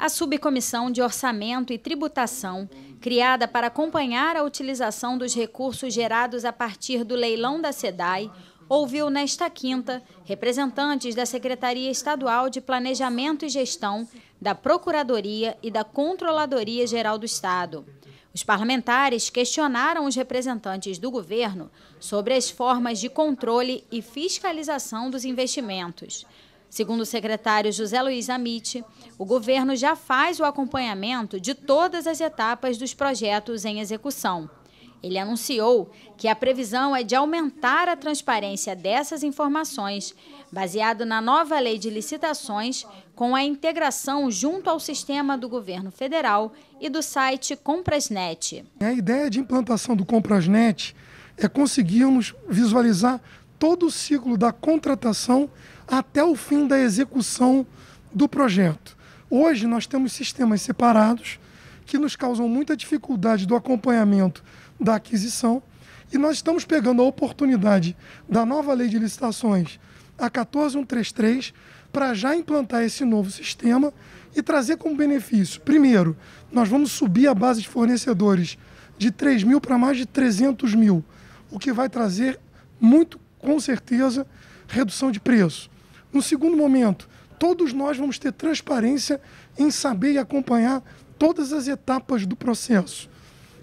A Subcomissão de Orçamento e Tributação, criada para acompanhar a utilização dos recursos gerados a partir do leilão da SEDAI, ouviu nesta quinta representantes da Secretaria Estadual de Planejamento e Gestão, da Procuradoria e da Controladoria Geral do Estado. Os parlamentares questionaram os representantes do governo sobre as formas de controle e fiscalização dos investimentos. Segundo o secretário José Luiz Amit, o governo já faz o acompanhamento de todas as etapas dos projetos em execução. Ele anunciou que a previsão é de aumentar a transparência dessas informações, baseado na nova lei de licitações, com a integração junto ao sistema do governo federal e do site Comprasnet. A ideia de implantação do Comprasnet é conseguirmos visualizar todo o ciclo da contratação até o fim da execução do projeto. Hoje nós temos sistemas separados que nos causam muita dificuldade do acompanhamento da aquisição e nós estamos pegando a oportunidade da nova lei de licitações, a 14133, para já implantar esse novo sistema e trazer como benefício, primeiro, nós vamos subir a base de fornecedores de 3 mil para mais de 300 mil, o que vai trazer muito com certeza, redução de preço. No segundo momento, todos nós vamos ter transparência em saber e acompanhar todas as etapas do processo.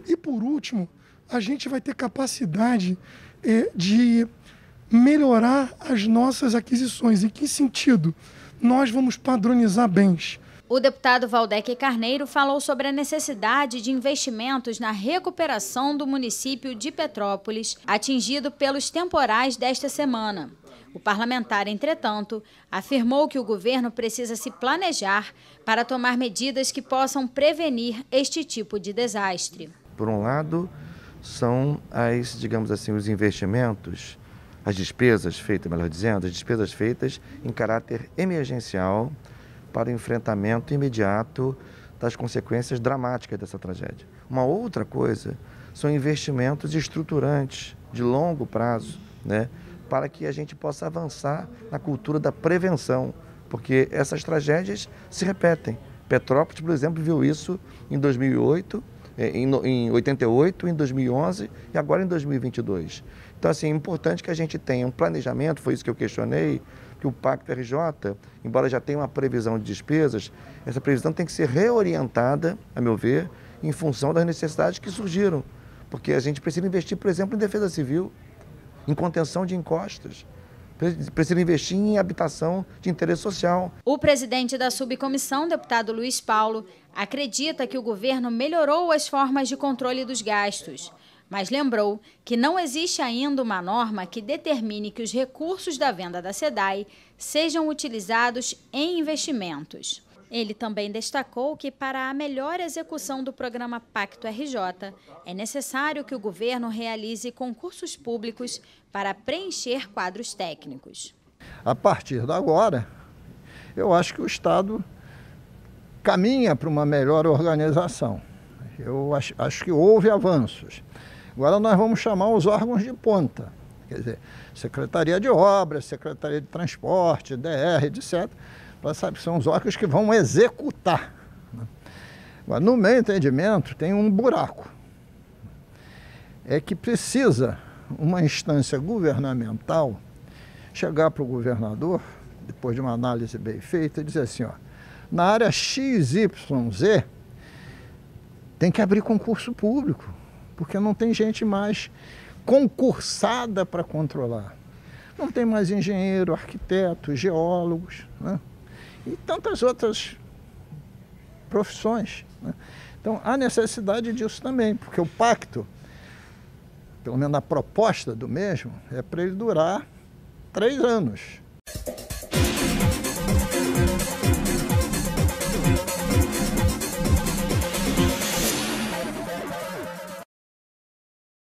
E por último, a gente vai ter capacidade eh, de melhorar as nossas aquisições. Em que sentido? Nós vamos padronizar bens. O deputado Valdeque Carneiro falou sobre a necessidade de investimentos na recuperação do município de Petrópolis, atingido pelos temporais desta semana. O parlamentar, entretanto, afirmou que o governo precisa se planejar para tomar medidas que possam prevenir este tipo de desastre. Por um lado, são as, digamos assim, os investimentos, as despesas feitas, melhor dizendo, as despesas feitas em caráter emergencial para o enfrentamento imediato das consequências dramáticas dessa tragédia. Uma outra coisa são investimentos estruturantes de longo prazo, né, para que a gente possa avançar na cultura da prevenção, porque essas tragédias se repetem. Petrópolis, por exemplo, viu isso em 2008 é, em, em 88, em 2011 e agora em 2022. Então, assim, é importante que a gente tenha um planejamento, foi isso que eu questionei, que o Pacto RJ, embora já tenha uma previsão de despesas, essa previsão tem que ser reorientada, a meu ver, em função das necessidades que surgiram. Porque a gente precisa investir, por exemplo, em defesa civil, em contenção de encostas precisa investir em habitação de interesse social. O presidente da subcomissão, deputado Luiz Paulo, acredita que o governo melhorou as formas de controle dos gastos, mas lembrou que não existe ainda uma norma que determine que os recursos da venda da SEDAI sejam utilizados em investimentos. Ele também destacou que, para a melhor execução do programa Pacto RJ, é necessário que o governo realize concursos públicos para preencher quadros técnicos. A partir de agora, eu acho que o Estado caminha para uma melhor organização. Eu acho, acho que houve avanços. Agora nós vamos chamar os órgãos de ponta, quer dizer, Secretaria de Obras, Secretaria de Transporte, DR, etc., sabe, são os órgãos que vão executar. Mas, no meu entendimento, tem um buraco. É que precisa uma instância governamental chegar para o governador, depois de uma análise bem feita, e dizer assim, ó, na área XYZ tem que abrir concurso público, porque não tem gente mais concursada para controlar. Não tem mais engenheiro, arquiteto, geólogos, né? e tantas outras profissões. Né? Então há necessidade disso também, porque o pacto, pelo menos a proposta do mesmo, é para ele durar três anos.